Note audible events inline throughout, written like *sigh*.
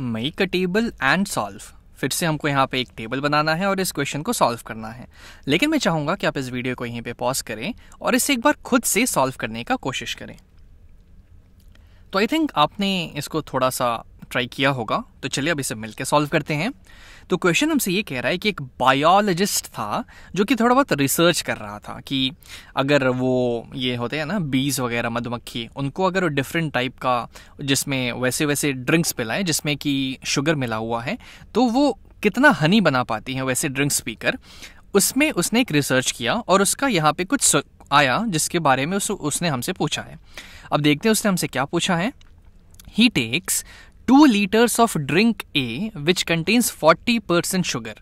make a table and solve फिर से हमको यहाँ पे एक टेबल बनाना है और इस क्वेश्चन को सॉल्व करना है लेकिन मैं चाहूंगा कि आप इस वीडियो को यहीं पे पॉज करें और इसे एक बार खुद से सॉल्व करने का कोशिश करें तो आई थिंक आपने इसको थोड़ा सा ट्राई किया होगा तो चलिए अब इसे मिलकर सॉल्व करते हैं तो क्वेश्चन हमसे ये कह रहा है कि एक बायोलॉजिस्ट था जो कि थोड़ा बहुत रिसर्च कर रहा था कि अगर वो ये होते हैं ना बीज वगैरह मधुमक्खी उनको अगर वो डिफरेंट टाइप का जिसमें वैसे वैसे ड्रिंक्स पिलाए जिसमें कि शुगर मिला हुआ है तो वो कितना हनी बना पाती हैं वैसे ड्रिंक्स पीकर उसमें उसने एक रिसर्च किया और उसका यहाँ पे कुछ आया जिसके बारे में उस, उसने हमसे पूछा है अब देखते हैं उसने हमसे क्या पूछा है he takes two litres of drink A which contains forty percent sugar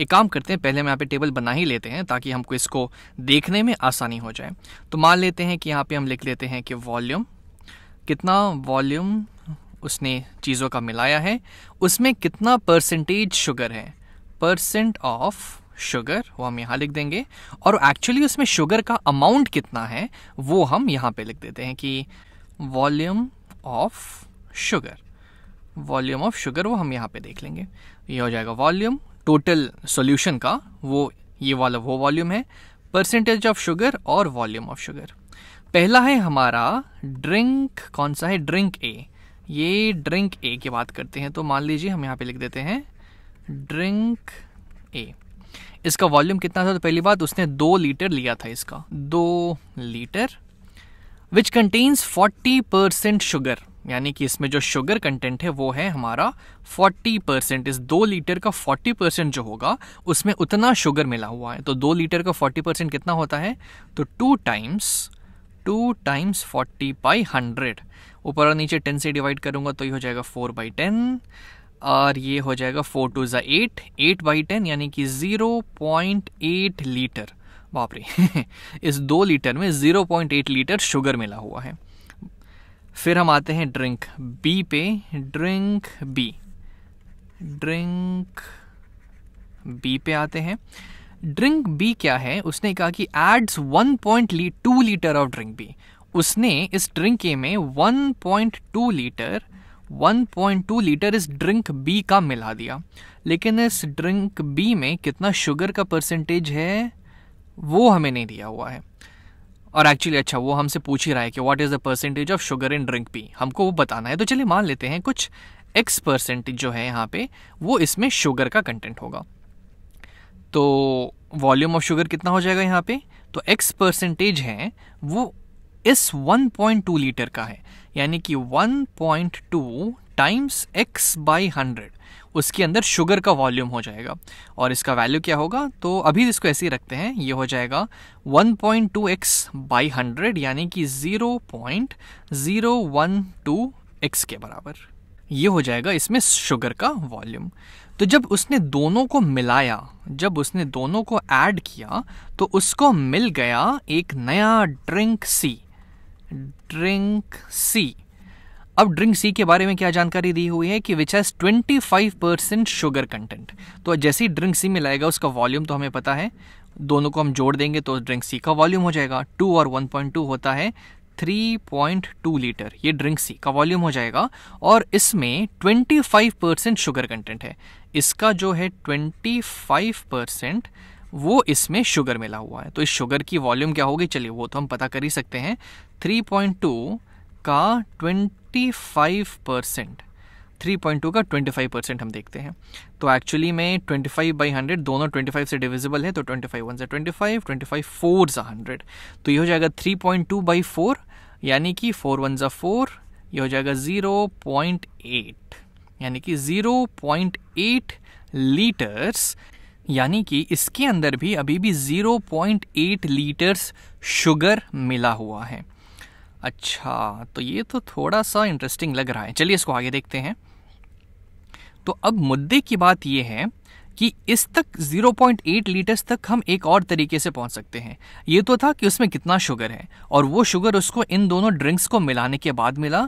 एक काम करते हैं पहले हम यहाँ पे टेबल बना ही लेते हैं ताकि हमको इसको देखने में आसानी हो जाए तो मान लेते हैं कि यहाँ पे हम लिख लेते हैं कि वॉल्यूम कितना वॉल्यूम उसने चीज़ों का मिलाया है उसमें कितना परसेंटेज शुगर है परसेंट ऑफ शुगर वो हम यहाँ लिख देंगे और एक्चुअली उसमें शुगर का अमाउंट कितना है वो हम यहाँ पे लिख देते हैं कि volume of sugar volume of sugar वो हम यहाँ पे देख लेंगे ये हो जाएगा वॉल्यूम टोटल सॉल्यूशन का वो ये वाला वो वॉल्यूम है परसेंटेज ऑफ शुगर और वॉल्यूम ऑफ शुगर पहला है हमारा ड्रिंक कौन सा है ड्रिंक ए ये ड्रिंक ए की बात करते हैं तो मान लीजिए हम यहाँ पे लिख देते हैं ड्रिंक ए इसका वॉल्यूम कितना था तो पहली बात उसने दो लीटर लिया था इसका दो litre which contains forty percent sugar यानी कि इसमें जो शुगर कंटेंट है वो है हमारा 40 परसेंट इस दो लीटर का 40 परसेंट जो होगा उसमें उतना शुगर मिला हुआ है तो दो लीटर का 40 परसेंट कितना होता है तो two times two times forty by hundred ऊपर और नीचे टेन से डिवाइड करूंगा तो ये हो जाएगा फोर बाई टेन और ये हो जाएगा फोर टू ज़ा एट एट बाई टेन यानी कि ज़ीरो पॉइंट एट लीटर बाप रे *laughs* इस दो लीटर में zero point eight litre sugar मिला हुआ है फिर हम आते हैं ड्रिंक बी पे ड्रिंक बी ड्रिंक बी पे आते हैं ड्रिंक बी क्या है उसने कहा कि adds one point two litre of drink B उसने इस ड्रिंक के में one point two litre 1.2 litre इस ड्रिंक बी का मिला दिया लेकिन इस ड्रिंक बी में कितना शुगर का परसेंटेज है वो हमें नहीं दिया हुआ है और एक्चुअली अच्छा वो हमसे पूछ ही रहा है कि what is the percentage of sugar in drink P हमको वो बताना है तो चलिए मान लेते हैं कुछ एक्स परसेंटेज जो है यहाँ पे वो इसमें शुगर का कंटेंट होगा तो वॉल्यूम ऑफ शुगर कितना हो जाएगा यहाँ पे तो एक्स परसेंटेज है वो इस 1.2 लीटर का है यानी कि 1.2 टाइम्स एक्स बाई हंड्रेड उसके अंदर शुगर का वॉल्यूम हो जाएगा और इसका वैल्यू क्या होगा तो अभी इसको ऐसे ही रखते हैं ये हो जाएगा 1.2x point two X by hundred यानी कि 0.012x के बराबर ये हो जाएगा इसमें शुगर का वॉल्यूम तो जब उसने दोनों को मिलाया जब उसने दोनों को ऐड किया तो उसको मिल गया एक नया ड्रिंक सी ड्रिंक सी अब ड्रिंक सी के बारे में क्या जानकारी दी हुई है कि which has 25 percent sugar content तो जैसे ही ड्रिंक सी में लाएगा उसका वॉल्यूम तो हमें पता है दोनों को हम जोड़ देंगे तो ड्रिंक सी का वॉल्यूम हो जाएगा टू और वन पॉइंट टू होता है 3.2 लीटर ये ड्रिंक सी का वॉल्यूम हो जाएगा और इसमें 25 परसेंट शुगर कंटेंट है इसका जो है 25 परसेंट वो इसमें शुगर मिला हुआ है तो इस शुगर की वॉल्यूम क्या होगी चलिए वो तो हम पता कर ही सकते हैं 3.2 का 25 परसेंट थ्री पॉइंट टू का ट्वेंटी फाइव परसेंट हम देखते हैं तो एक्चुअली में ट्वेंटी फाइव बाई हंड्रेड दोनों ट्वेंटी फाइव से डिविजिबल है तो ट्वेंटी फाइव वन से twenty five twenty five four ज़ा हंड्रेड तो ये हो जाएगा three point two by four यानी कि फोर वन ज़ा फोर ये हो जाएगा ज़ीरो पॉइंट एट यानी कि ज़ीरो पॉइंट एट लीटर्स यानी कि इसके अंदर भी अभी भी 0.8 लीटर्स शुगर मिला हुआ है अच्छा तो ये तो थोड़ा सा इंटरेस्टिंग लग रहा है चलिए इसको आगे देखते हैं तो अब मुद्दे की बात यह है कि इस तक 0.8 लीटर्स तक हम एक और तरीके से पहुंच सकते हैं ये तो था कि उसमें कितना शुगर है और वो शुगर उसको इन दोनों ड्रिंक्स को मिलाने के बाद मिला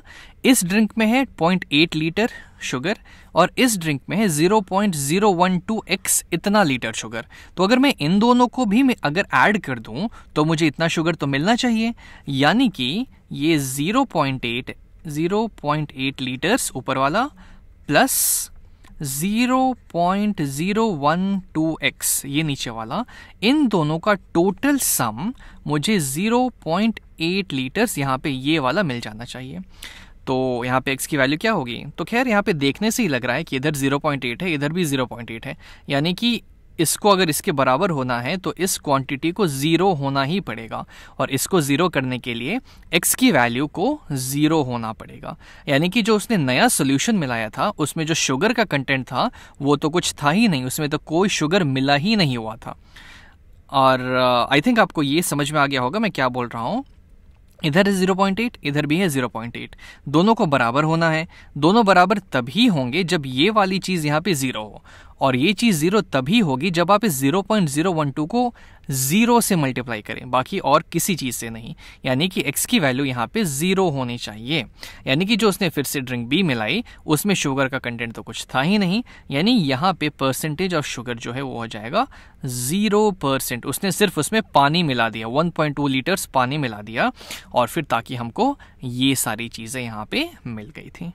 इस ड्रिंक में है 0.8 लीटर शुगर और इस ड्रिंक में है 0.012x इतना लीटर शुगर तो अगर मैं इन दोनों को भी अगर ऐड कर दूं तो मुझे इतना शुगर तो मिलना चाहिए यानी कि ये 0.8 0.8 लीटर्स ऊपर वाला प्लस 0.012x ये नीचे वाला इन दोनों का टोटल सम मुझे 0.8 लीटर्स यहाँ पे ये वाला मिल जाना चाहिए तो यहाँ पे x की वैल्यू क्या होगी तो खैर यहाँ पे देखने से ही लग रहा है कि इधर 0.8 है इधर भी 0.8 है यानी कि इसको अगर इसके बराबर होना है तो इस क्वांटिटी को ज़ीरो होना ही पड़ेगा और इसको ज़ीरो करने के लिए एक्स की वैल्यू को ज़ीरो होना पड़ेगा यानी कि जो उसने नया सोल्यूशन मिलाया था उसमें जो शुगर का कंटेंट था वो तो कुछ था ही नहीं उसमें तो कोई शुगर मिला ही नहीं हुआ था और आई uh, थिंक आपको ये समझ में आ गया होगा मैं क्या बोल रहा हूँ इधर है ज़ीरो पॉइंट एट इधर भी है ज़ीरो पॉइंट एट दोनों को बराबर होना है दोनों बराबर तभी होंगे जब ये वाली चीज़ यहाँ पे ज़ीरो हो और ये चीज़ ज़ीरो तभी होगी जब आप इस 0.012 को ज़ीरो से मल्टीप्लाई करें बाकी और किसी चीज़ से नहीं यानी कि एक्स की वैल्यू यहाँ पे ज़ीरो होनी चाहिए यानी कि जो उसने फिर से ड्रिंक बी मिलाई उसमें शुगर का कंटेंट तो कुछ था ही नहीं यानी यहाँ पे परसेंटेज ऑफ शुगर जो है वो हो जाएगा ज़ीरो परसेंट उसने सिर्फ उसमें पानी मिला दिया टू लीटर्स पानी मिला दिया और फिर ताकि हमको ये सारी चीज़ें यहाँ पर मिल गई थी